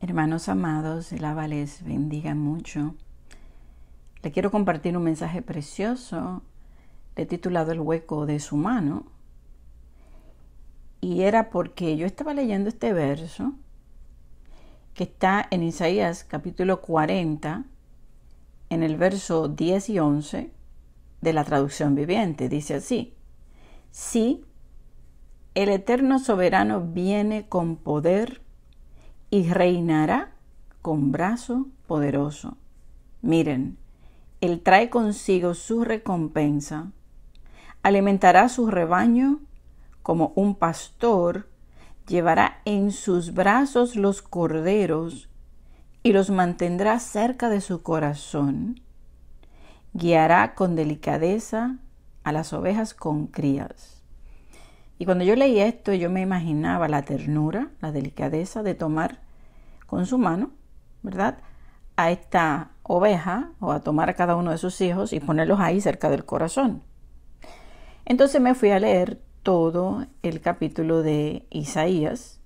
Hermanos amados, el Ávales bendiga mucho. Le quiero compartir un mensaje precioso, le he titulado El hueco de su mano. Y era porque yo estaba leyendo este verso que está en Isaías capítulo 40, en el verso 10 y 11 de la traducción viviente. Dice así, sí, el eterno soberano viene con poder y reinará con brazo poderoso. Miren, Él trae consigo su recompensa, alimentará su rebaño como un pastor, llevará en sus brazos los corderos y los mantendrá cerca de su corazón. Guiará con delicadeza a las ovejas con crías y cuando yo leí esto, yo me imaginaba la ternura, la delicadeza de tomar con su mano, ¿verdad? A esta oveja o a tomar a cada uno de sus hijos y ponerlos ahí cerca del corazón. Entonces me fui a leer todo el capítulo de Isaías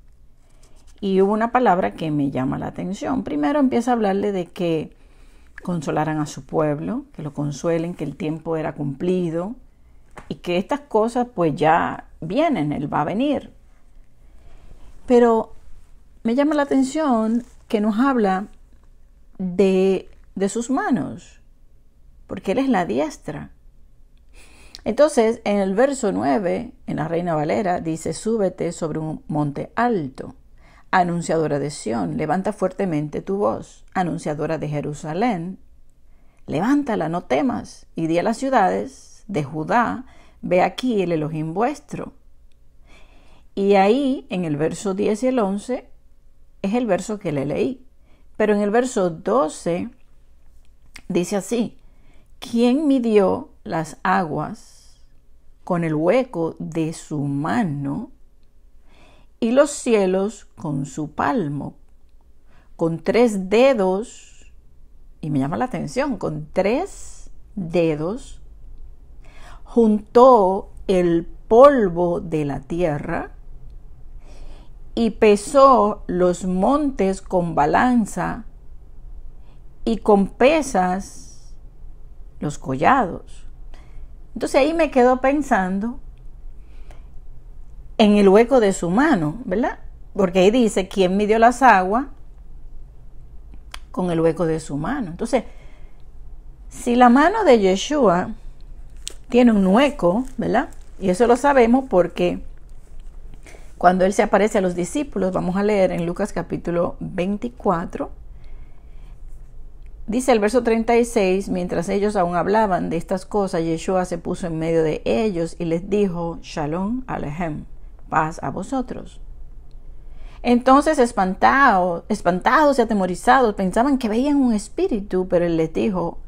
y hubo una palabra que me llama la atención. Primero empieza a hablarle de que consolaran a su pueblo, que lo consuelen, que el tiempo era cumplido y que estas cosas pues ya vienen, Él va a venir. Pero me llama la atención que nos habla de, de sus manos, porque Él es la diestra. Entonces, en el verso 9, en la Reina Valera, dice, súbete sobre un monte alto, anunciadora de Sión, levanta fuertemente tu voz, anunciadora de Jerusalén, levántala, no temas, y di a las ciudades de Judá Ve aquí el Elohim vuestro. Y ahí, en el verso 10 y el 11, es el verso que le leí. Pero en el verso 12 dice así, ¿quién midió las aguas con el hueco de su mano y los cielos con su palmo? Con tres dedos, y me llama la atención, con tres dedos juntó el polvo de la tierra y pesó los montes con balanza y con pesas los collados. Entonces ahí me quedo pensando en el hueco de su mano, ¿verdad? Porque ahí dice, ¿quién midió las aguas? Con el hueco de su mano. Entonces, si la mano de Yeshua tiene un hueco, ¿verdad? Y eso lo sabemos porque cuando Él se aparece a los discípulos, vamos a leer en Lucas capítulo 24, dice el verso 36, mientras ellos aún hablaban de estas cosas, Yeshua se puso en medio de ellos y les dijo, Shalom Alejem, paz a vosotros. Entonces, espantados, espantados y atemorizados, pensaban que veían un espíritu, pero él les dijo,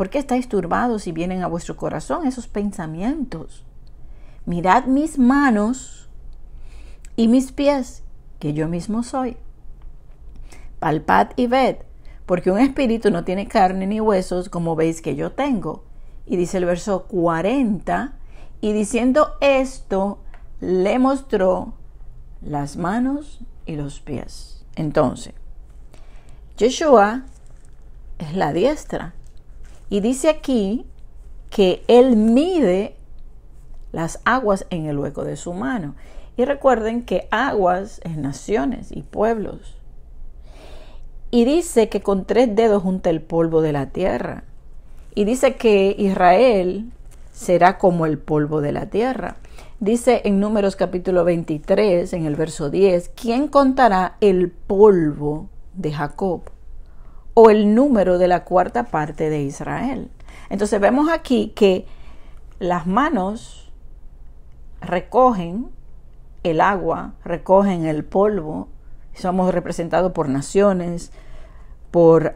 ¿Por qué estáis turbados y vienen a vuestro corazón esos pensamientos? Mirad mis manos y mis pies, que yo mismo soy. Palpad y ved, porque un espíritu no tiene carne ni huesos como veis que yo tengo. Y dice el verso 40, y diciendo esto, le mostró las manos y los pies. Entonces, Yeshua es la diestra, y dice aquí que Él mide las aguas en el hueco de su mano. Y recuerden que aguas es naciones y pueblos. Y dice que con tres dedos junta el polvo de la tierra. Y dice que Israel será como el polvo de la tierra. Dice en Números capítulo 23, en el verso 10, ¿quién contará el polvo de Jacob? o el número de la cuarta parte de Israel. Entonces vemos aquí que las manos recogen el agua, recogen el polvo, somos representados por naciones, por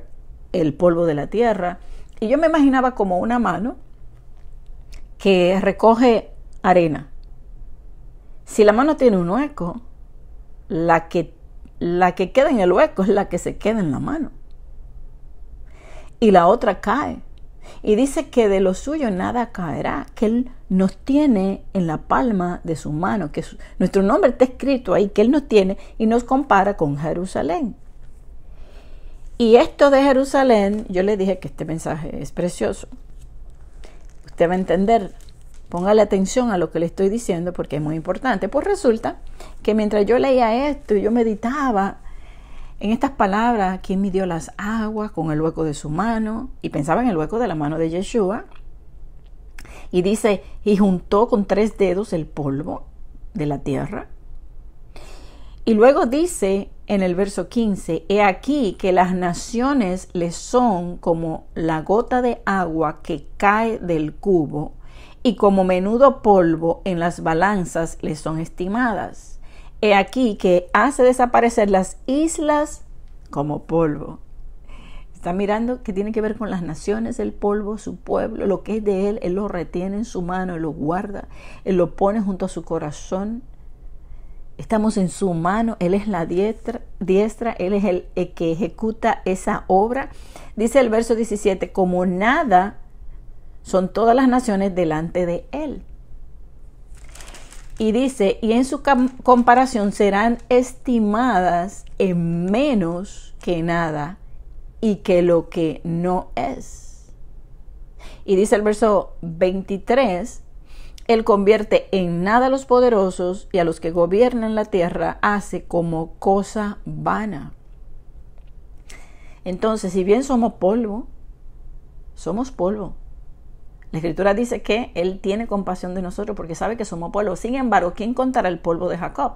el polvo de la tierra. Y yo me imaginaba como una mano que recoge arena. Si la mano tiene un hueco, la que, la que queda en el hueco es la que se queda en la mano y la otra cae. Y dice que de lo suyo nada caerá, que Él nos tiene en la palma de su mano, que nuestro nombre está escrito ahí, que Él nos tiene y nos compara con Jerusalén. Y esto de Jerusalén, yo le dije que este mensaje es precioso. Usted va a entender, póngale atención a lo que le estoy diciendo porque es muy importante. Pues resulta que mientras yo leía esto y yo meditaba en estas palabras, ¿quién midió las aguas con el hueco de su mano, y pensaba en el hueco de la mano de Yeshua, y dice, y juntó con tres dedos el polvo de la tierra. Y luego dice en el verso 15, he aquí que las naciones le son como la gota de agua que cae del cubo, y como menudo polvo en las balanzas le son estimadas aquí que hace desaparecer las islas como polvo. Está mirando que tiene que ver con las naciones, el polvo, su pueblo, lo que es de él, él lo retiene en su mano, él lo guarda, él lo pone junto a su corazón. Estamos en su mano, él es la diestra, él es el que ejecuta esa obra. Dice el verso 17, como nada son todas las naciones delante de él. Y dice, y en su comparación serán estimadas en menos que nada y que lo que no es. Y dice el verso 23, Él convierte en nada a los poderosos y a los que gobiernan la tierra hace como cosa vana. Entonces, si bien somos polvo, somos polvo. La escritura dice que Él tiene compasión de nosotros porque sabe que somos polvo. Sin embargo, ¿quién contará el polvo de Jacob?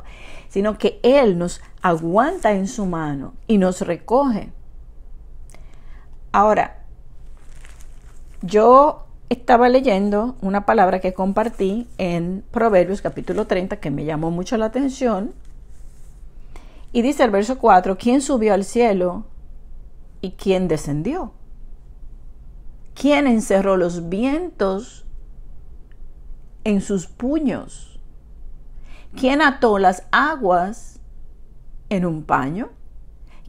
Sino que Él nos aguanta en su mano y nos recoge. Ahora, yo estaba leyendo una palabra que compartí en Proverbios capítulo 30 que me llamó mucho la atención. Y dice el verso 4, ¿quién subió al cielo y quién descendió? ¿Quién encerró los vientos en sus puños, ¿Quién ató las aguas en un paño,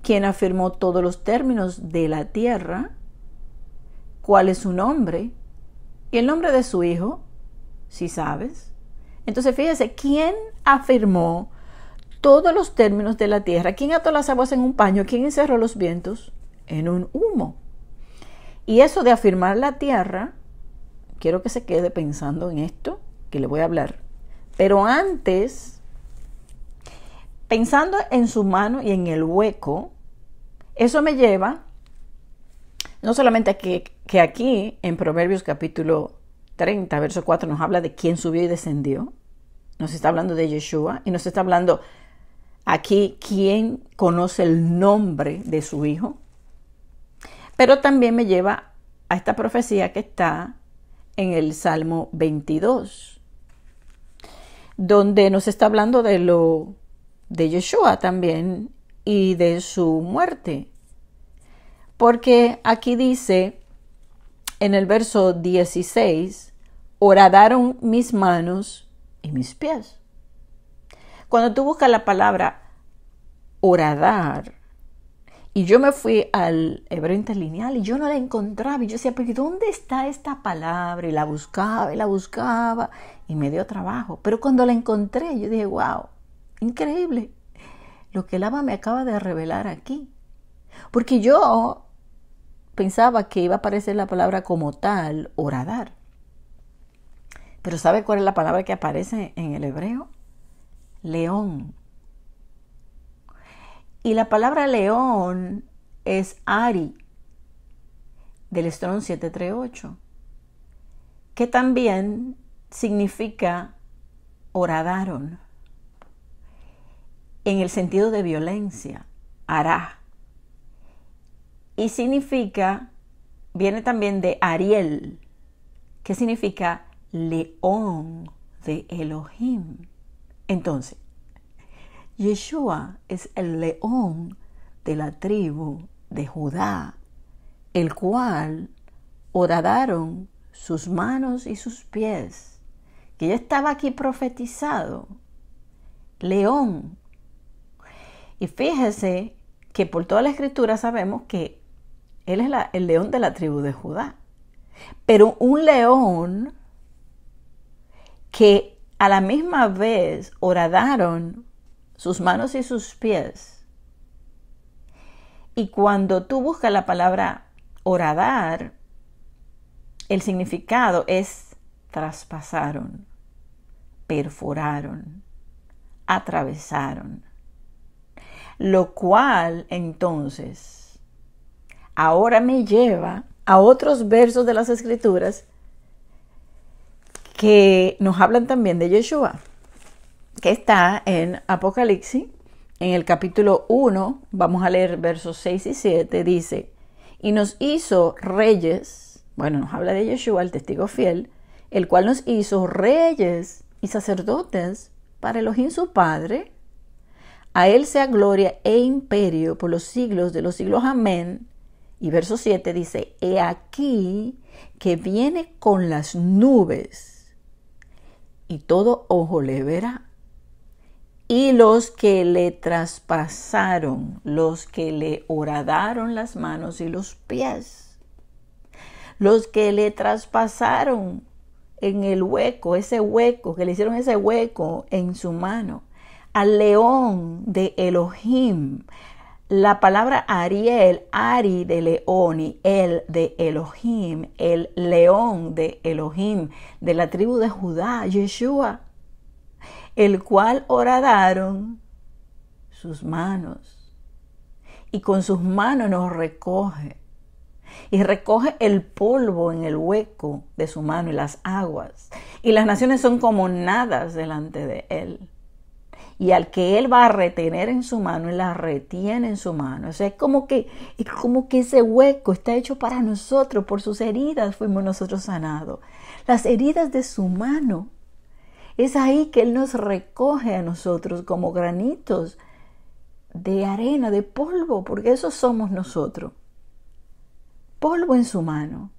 ¿Quién afirmó todos los términos de la tierra, cuál es su nombre y el nombre de su hijo, si sabes. Entonces fíjese, ¿quién afirmó todos los términos de la tierra? ¿Quién ató las aguas en un paño? ¿Quién encerró los vientos en un humo? Y eso de afirmar la tierra, quiero que se quede pensando en esto que le voy a hablar. Pero antes, pensando en su mano y en el hueco, eso me lleva no solamente que, que aquí en Proverbios capítulo 30, verso 4 nos habla de quién subió y descendió, nos está hablando de Yeshua y nos está hablando aquí quién conoce el nombre de su hijo, pero también me lleva a esta profecía que está en el Salmo 22, donde nos está hablando de lo de Yeshua también y de su muerte. Porque aquí dice en el verso 16, oradaron mis manos y mis pies. Cuando tú buscas la palabra oradar, y yo me fui al hebreo interlineal y yo no la encontraba. Y yo decía, pero dónde está esta palabra? Y la buscaba y la buscaba y me dio trabajo. Pero cuando la encontré, yo dije, wow, increíble lo que el ama me acaba de revelar aquí. Porque yo pensaba que iba a aparecer la palabra como tal, oradar. Pero ¿sabe cuál es la palabra que aparece en el hebreo? León. Y la palabra león es Ari, del Estrón 738, que también significa horadaron, en el sentido de violencia, hará. Y significa, viene también de Ariel, que significa león de Elohim. Entonces, Yeshua es el león de la tribu de Judá, el cual oradaron sus manos y sus pies, que ya estaba aquí profetizado, león. Y fíjese que por toda la escritura sabemos que él es el león de la tribu de Judá, pero un león que a la misma vez oradaron sus manos y sus pies. Y cuando tú buscas la palabra oradar, el significado es traspasaron, perforaron, atravesaron. Lo cual entonces ahora me lleva a otros versos de las escrituras que nos hablan también de Yeshua que está en Apocalipsis, en el capítulo 1, vamos a leer versos 6 y 7, dice, y nos hizo reyes, bueno, nos habla de Yeshua, el testigo fiel, el cual nos hizo reyes y sacerdotes para Elohim su Padre. A él sea gloria e imperio por los siglos de los siglos. Amén. Y verso 7 dice, he aquí que viene con las nubes y todo ojo le verá y los que le traspasaron, los que le horadaron las manos y los pies, los que le traspasaron en el hueco, ese hueco, que le hicieron ese hueco en su mano, al león de Elohim. La palabra Ariel, Ari de león y el de Elohim, el león de Elohim, de la tribu de Judá, Yeshua, el cual horadaron sus manos. Y con sus manos nos recoge. Y recoge el polvo en el hueco de su mano y las aguas. Y las naciones son como nadas delante de él. Y al que él va a retener en su mano, él la retiene en su mano. O sea, es como que, es como que ese hueco está hecho para nosotros. Por sus heridas fuimos nosotros sanados. Las heridas de su mano es ahí que Él nos recoge a nosotros como granitos de arena, de polvo, porque eso somos nosotros. Polvo en su mano.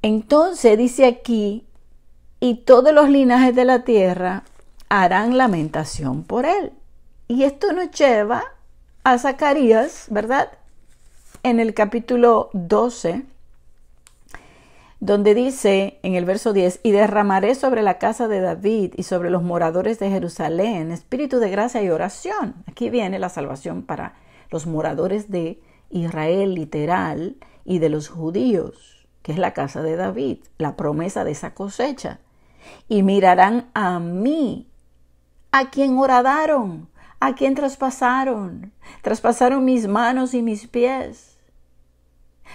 Entonces dice aquí, y todos los linajes de la tierra harán lamentación por él. Y esto nos lleva a Zacarías, ¿verdad? En el capítulo 12, donde dice en el verso 10, y derramaré sobre la casa de David y sobre los moradores de Jerusalén espíritu de gracia y oración. Aquí viene la salvación para los moradores de Israel literal y de los judíos, que es la casa de David, la promesa de esa cosecha. Y mirarán a mí, a quien oradaron, a quien traspasaron, traspasaron mis manos y mis pies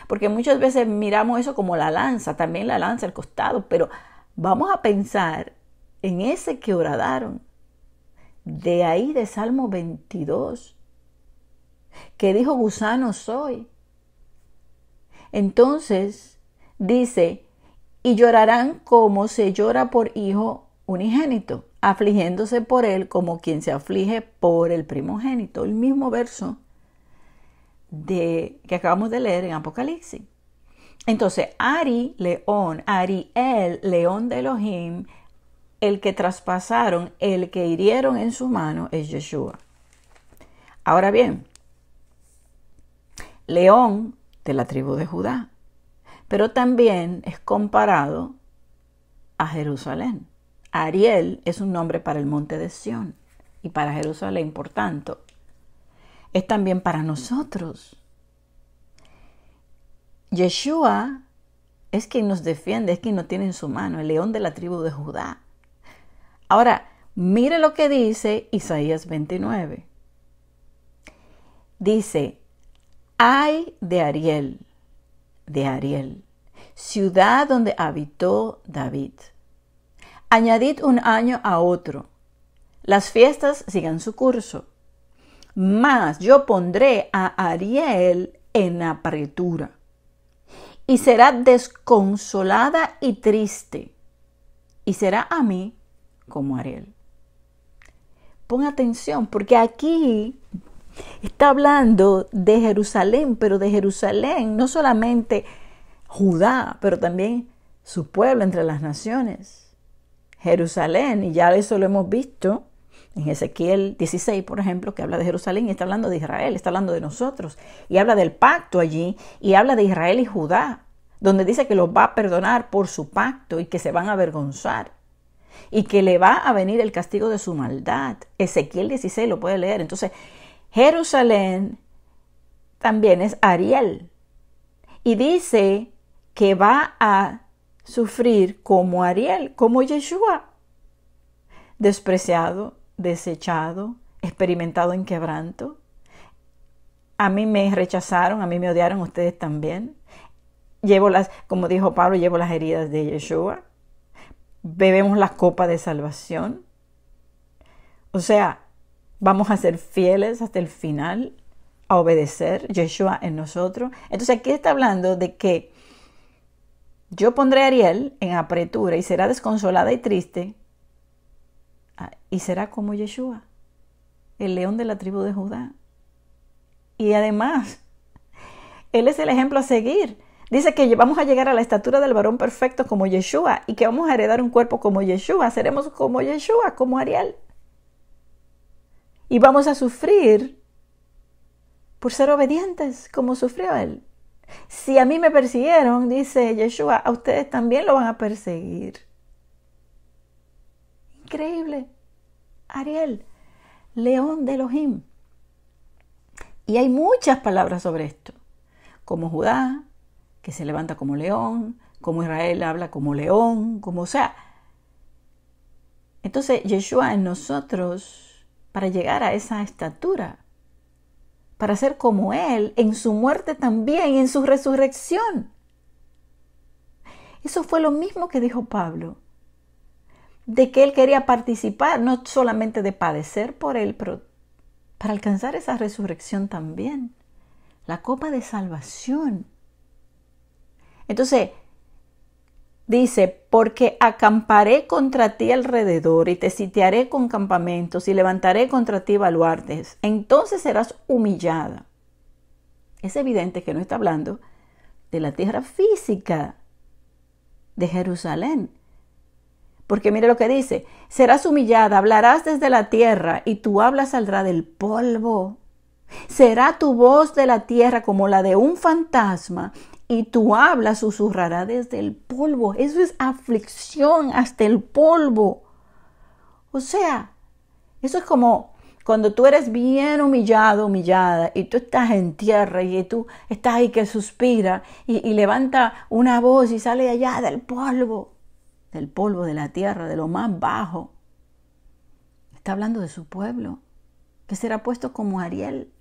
porque muchas veces miramos eso como la lanza, también la lanza, el costado, pero vamos a pensar en ese que oradaron. De ahí de Salmo 22, que dijo, gusano soy. Entonces, dice, y llorarán como se llora por hijo unigénito, afligiéndose por él como quien se aflige por el primogénito. El mismo verso que acabamos de leer en Apocalipsis. Entonces, Ari, león, Ariel, león de Elohim, el que traspasaron, el que hirieron en su mano es Yeshua. Ahora bien, león de la tribu de Judá, pero también es comparado a Jerusalén. Ariel es un nombre para el monte de Sión y para Jerusalén, por tanto, es también para nosotros. Yeshua es quien nos defiende, es quien nos tiene en su mano, el león de la tribu de Judá. Ahora, mire lo que dice Isaías 29. Dice, ay de Ariel, de Ariel, ciudad donde habitó David. Añadid un año a otro. Las fiestas sigan su curso. Más yo pondré a Ariel en apretura y será desconsolada y triste y será a mí como Ariel. Pon atención porque aquí está hablando de Jerusalén, pero de Jerusalén no solamente Judá, pero también su pueblo entre las naciones. Jerusalén, y ya eso lo hemos visto, en Ezequiel 16, por ejemplo, que habla de Jerusalén y está hablando de Israel, está hablando de nosotros, y habla del pacto allí, y habla de Israel y Judá, donde dice que los va a perdonar por su pacto y que se van a avergonzar y que le va a venir el castigo de su maldad. Ezequiel 16 lo puede leer. Entonces, Jerusalén también es Ariel y dice que va a sufrir como Ariel, como Yeshua, despreciado, desechado, experimentado en quebranto. A mí me rechazaron, a mí me odiaron, ustedes también. Llevo las, como dijo Pablo, llevo las heridas de Yeshua. Bebemos la copa de salvación. O sea, vamos a ser fieles hasta el final, a obedecer Yeshua en nosotros. Entonces aquí está hablando de que yo pondré a Ariel en apretura y será desconsolada y triste Ah, y será como Yeshua, el león de la tribu de Judá. Y además, Él es el ejemplo a seguir. Dice que vamos a llegar a la estatura del varón perfecto como Yeshua y que vamos a heredar un cuerpo como Yeshua. Seremos como Yeshua, como Ariel. Y vamos a sufrir por ser obedientes como sufrió Él. Si a mí me persiguieron, dice Yeshua, a ustedes también lo van a perseguir. Increíble. Ariel, león de Elohim. Y hay muchas palabras sobre esto, como Judá, que se levanta como león, como Israel habla como león, como sea. Entonces, Yeshua en nosotros, para llegar a esa estatura, para ser como Él en su muerte también en su resurrección. Eso fue lo mismo que dijo Pablo de que él quería participar, no solamente de padecer por él, pero para alcanzar esa resurrección también. La copa de salvación. Entonces, dice, porque acamparé contra ti alrededor y te sitiaré con campamentos y levantaré contra ti baluartes, entonces serás humillada. Es evidente que no está hablando de la tierra física de Jerusalén, porque mire lo que dice, serás humillada, hablarás desde la tierra y tu habla saldrá del polvo. Será tu voz de la tierra como la de un fantasma y tu habla susurrará desde el polvo. Eso es aflicción hasta el polvo. O sea, eso es como cuando tú eres bien humillado, humillada, y tú estás en tierra y tú estás ahí que suspira y, levanta una voz y sale allá del polvo del polvo de la tierra, de lo más bajo. Está hablando de su pueblo, que será puesto como Ariel.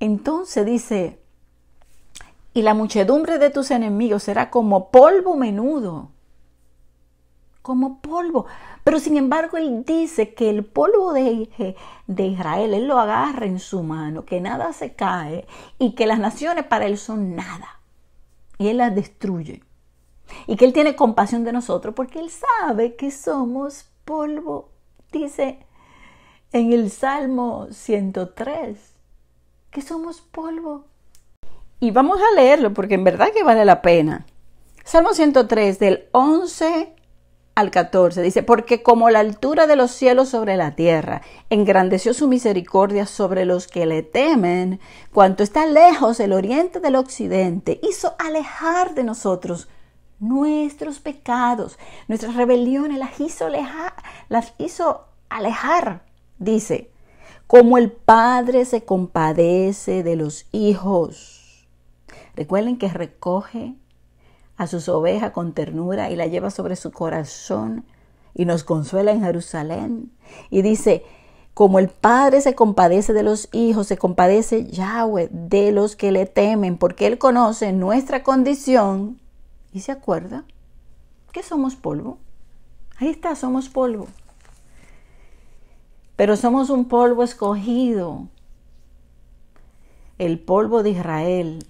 Entonces dice, y la muchedumbre de tus enemigos será como polvo menudo, como polvo. Pero sin embargo él dice que el polvo de, de Israel, él lo agarra en su mano, que nada se cae y que las naciones para él son nada. Y él las destruye y que Él tiene compasión de nosotros porque Él sabe que somos polvo. Dice en el Salmo 103 que somos polvo. Y vamos a leerlo porque en verdad que vale la pena. Salmo 103 del 11 al 14 dice, porque como la altura de los cielos sobre la tierra, engrandeció su misericordia sobre los que le temen, cuanto está lejos el oriente del occidente, hizo alejar de nosotros nuestros pecados, nuestras rebeliones, las hizo, alejar, las hizo alejar, dice, como el Padre se compadece de los hijos. Recuerden que recoge a sus ovejas con ternura y la lleva sobre su corazón y nos consuela en Jerusalén. Y dice, como el Padre se compadece de los hijos, se compadece Yahweh de los que le temen, porque Él conoce nuestra condición y se acuerda que somos polvo. Ahí está, somos polvo. Pero somos un polvo escogido, el polvo de Israel.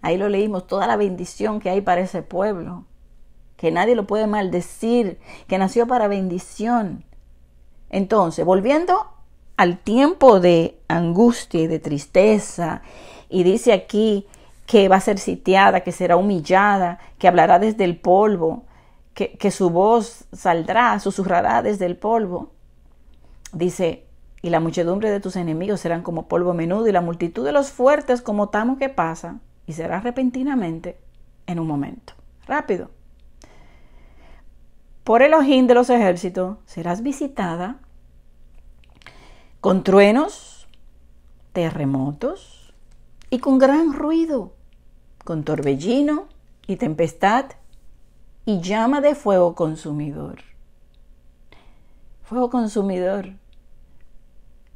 Ahí lo leímos, toda la bendición que hay para ese pueblo, que nadie lo puede maldecir, que nació para bendición. Entonces, volviendo al tiempo de angustia y de tristeza, y dice aquí, que va a ser sitiada, que será humillada, que hablará desde el polvo, que, su voz saldrá, susurrará desde el polvo. Dice, y la muchedumbre de tus enemigos serán como polvo menudo y la multitud de los fuertes como tamo que pasa, y será repentinamente en un momento. Rápido. Por el ojín de los ejércitos serás visitada con truenos, terremotos y con gran ruido con torbellino y tempestad y llama de fuego consumidor. Fuego consumidor,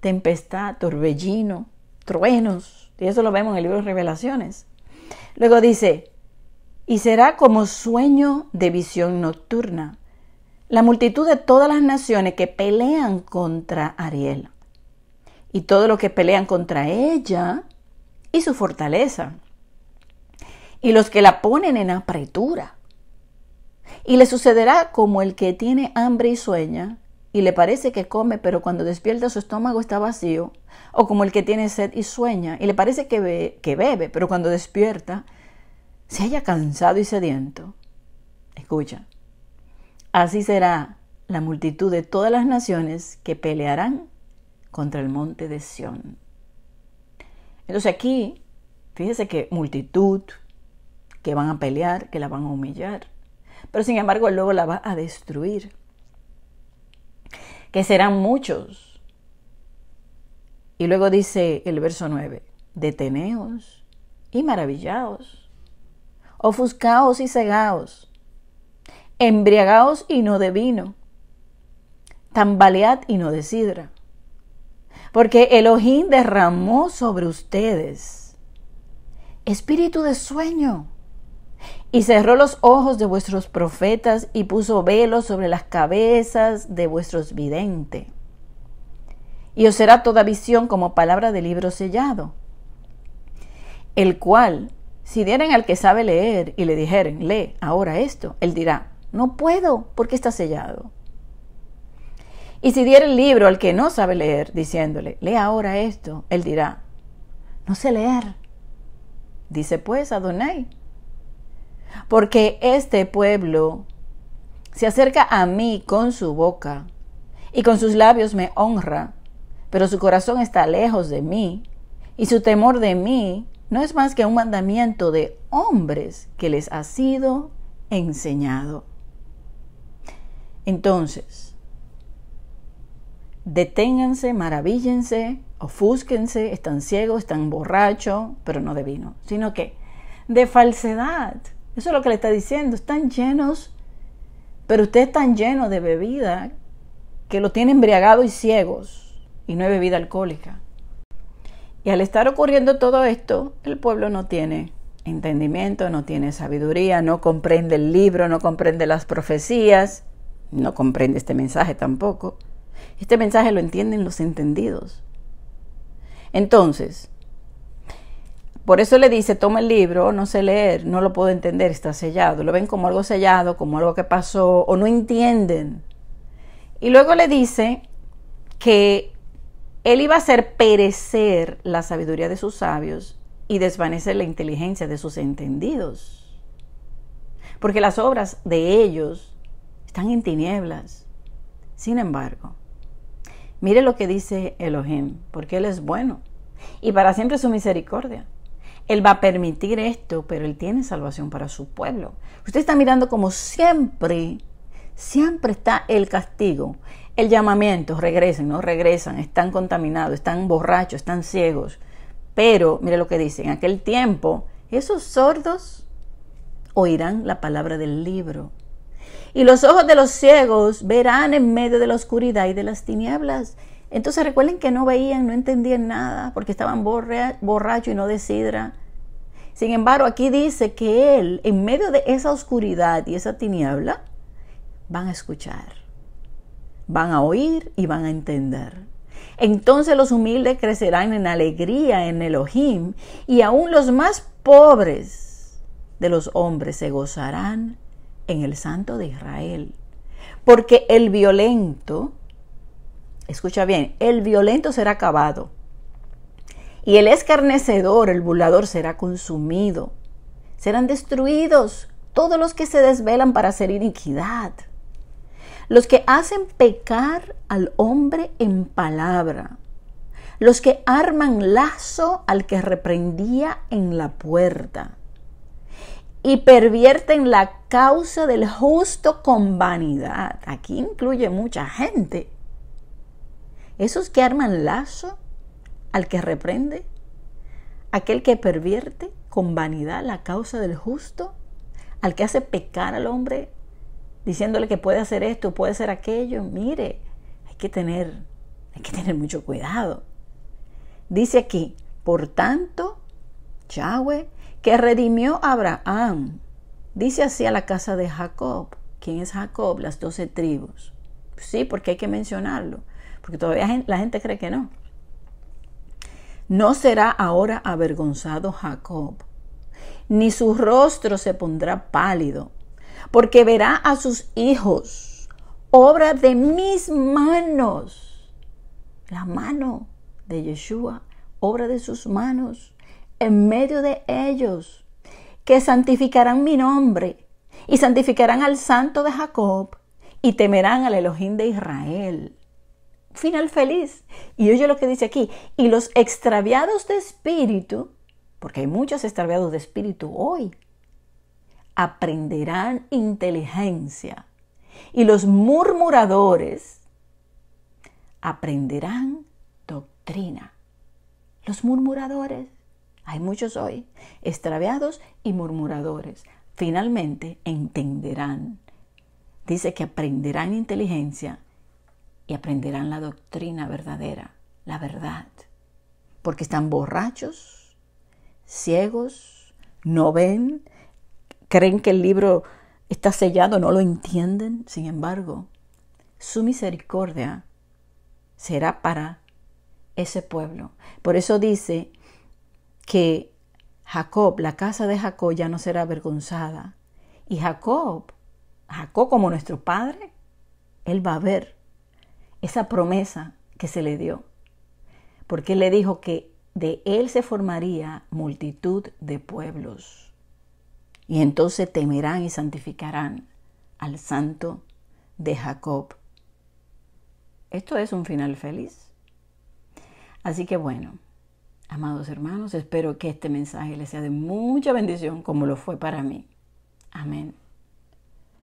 tempestad, torbellino, truenos, y eso lo vemos en el libro de Revelaciones. Luego dice, y será como sueño de visión nocturna, la multitud de todas las naciones que pelean contra Ariel, y todo lo que pelean contra ella y su fortaleza y los que la ponen en apretura. Y le sucederá como el que tiene hambre y sueña, y le parece que come, pero cuando despierta su estómago está vacío, o como el que tiene sed y sueña, y le parece que, que bebe, pero cuando despierta se haya cansado y sediento. Escucha, así será la multitud de todas las naciones que pelearán contra el monte de Sión. Entonces aquí, fíjese que multitud, que van a pelear, que la van a humillar, pero sin embargo luego la va a destruir, que serán muchos. Y luego dice el verso 9, deteneos y maravillaos, ofuscaos y cegaos, embriagaos y no de vino, tambalead y no de sidra, porque Elohim derramó sobre ustedes espíritu de sueño y cerró los ojos de vuestros profetas y puso velos sobre las cabezas de vuestros videntes. Y os será toda visión como palabra de libro sellado, el cual, si dieren al que sabe leer y le dijeren, lee ahora esto, él dirá, no puedo porque está sellado. Y si diera el libro al que no sabe leer, diciéndole, lee ahora esto, él dirá, no sé leer. Dice pues Adonai, porque este pueblo se acerca a mí con su boca y con sus labios me honra, pero su corazón está lejos de mí y su temor de mí no es más que un mandamiento de hombres que les ha sido enseñado. Entonces, deténganse, maravíllense, ofúsquense, están ciegos, están borrachos, pero no de vino, sino que de falsedad eso es lo que le está diciendo. Están llenos, pero ustedes están lleno de bebida que lo tiene embriagado y ciegos, y no hay bebida alcohólica. Y al estar ocurriendo todo esto, el pueblo no tiene entendimiento, no tiene sabiduría, no comprende el libro, no comprende las profecías, no comprende este mensaje tampoco. Este mensaje lo entienden los entendidos. Entonces, por eso le dice, toma el libro, no sé leer, no lo puedo entender, está sellado. Lo ven como algo sellado, como algo que pasó, o no entienden. Y luego le dice que él iba a hacer perecer la sabiduría de sus sabios y desvanecer la inteligencia de sus entendidos. Porque las obras de ellos están en tinieblas. Sin embargo, mire lo que dice Elohim, porque Él es bueno y para siempre su misericordia. Él va a permitir esto, pero Él tiene salvación para su pueblo. Usted está mirando como siempre, siempre está el castigo, el llamamiento, regresen, no regresan, están contaminados, están borrachos, están ciegos. Pero, mire lo que dice, en aquel tiempo, esos sordos oirán la palabra del libro. Y los ojos de los ciegos verán en medio de la oscuridad y de las tinieblas entonces recuerden que no veían, no entendían nada, porque estaban borrachos y no de sidra. Sin embargo, aquí dice que Él, en medio de esa oscuridad y esa tiniebla, van a escuchar, van a oír y van a entender. Entonces los humildes crecerán en alegría en Elohim y aún los más pobres de los hombres se gozarán en el Santo de Israel. Porque el violento escucha bien, el violento será acabado. Y el escarnecedor, el burlador, será consumido. Serán destruidos todos los que se desvelan para hacer iniquidad. Los que hacen pecar al hombre en palabra. Los que arman lazo al que reprendía en la puerta. Y pervierten la causa del justo con vanidad. Aquí incluye mucha gente esos que arman lazo al que reprende, aquel que pervierte con vanidad la causa del justo, al que hace pecar al hombre diciéndole que puede hacer esto, puede hacer aquello, mire, hay que tener, hay que tener mucho cuidado. Dice aquí, por tanto, Yahweh, que redimió a Abraham, dice así a la casa de Jacob. ¿Quién es Jacob? Las doce tribus. Sí, porque hay que mencionarlo porque todavía la gente cree que no. No será ahora avergonzado Jacob, ni su rostro se pondrá pálido, porque verá a sus hijos, obra de mis manos, la mano de Yeshua, obra de sus manos, en medio de ellos, que santificarán mi nombre, y santificarán al santo de Jacob, y temerán al Elohim de Israel final feliz. Y oye lo que dice aquí, y los extraviados de espíritu, porque hay muchos extraviados de espíritu hoy, aprenderán inteligencia. Y los murmuradores aprenderán doctrina. Los murmuradores, hay muchos hoy, extraviados y murmuradores, finalmente entenderán. Dice que aprenderán inteligencia y aprenderán la doctrina verdadera, la verdad, porque están borrachos, ciegos, no ven, creen que el libro está sellado, no lo entienden, sin embargo, su misericordia será para ese pueblo. Por eso dice que Jacob, la casa de Jacob ya no será avergonzada. Y Jacob, Jacob como nuestro padre, él va a ver esa promesa que se le dio, porque le dijo que de él se formaría multitud de pueblos, y entonces temerán y santificarán al santo de Jacob. Esto es un final feliz. Así que bueno, amados hermanos, espero que este mensaje les sea de mucha bendición como lo fue para mí. Amén.